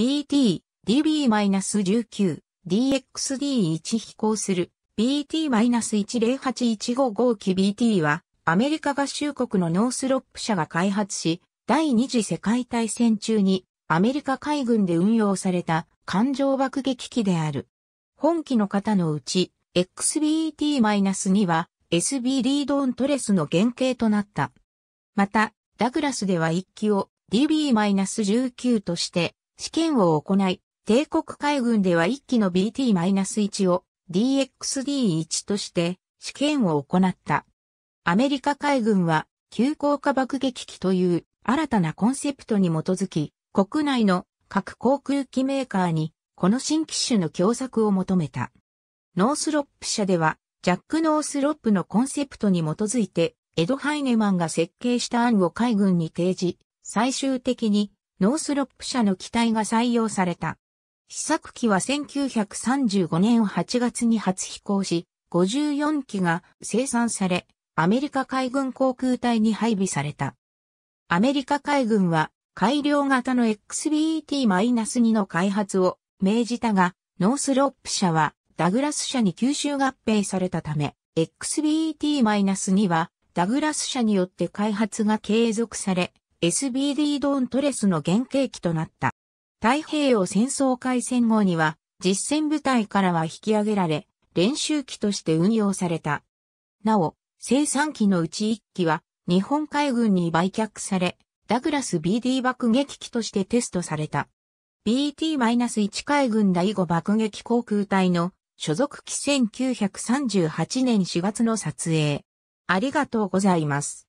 BT、DB-19、DXD1 飛行する BT-108155 機 BT はアメリカ合衆国のノースロップ社が開発し、第二次世界大戦中にアメリカ海軍で運用された艦上爆撃機である。本機の方のうち XBT-2 は SB リードオントレスの原型となった。また、ダグラスでは1機を DB-19 として試験を行い、帝国海軍では1機の BT-1 を DXD-1 として試験を行った。アメリカ海軍は急降下爆撃機という新たなコンセプトに基づき、国内の各航空機メーカーにこの新機種の共作を求めた。ノースロップ社では、ジャック・ノースロップのコンセプトに基づいて、エド・ハイネマンが設計した案を海軍に提示、最終的にノースロップ社の機体が採用された。試作機は1935年8月に初飛行し、54機が生産され、アメリカ海軍航空隊に配備された。アメリカ海軍は改良型の XBET-2 の開発を命じたが、ノースロップ社はダグラス社に吸収合併されたため、XBET-2 はダグラス社によって開発が継続され、SBD ドーントレスの原型機となった。太平洋戦争開戦後には実戦部隊からは引き上げられ、練習機として運用された。なお、生産機のうち1機は日本海軍に売却され、ダグラス BD 爆撃機としてテストされた。BT-1 海軍第5爆撃航空隊の所属機1938年4月の撮影。ありがとうございます。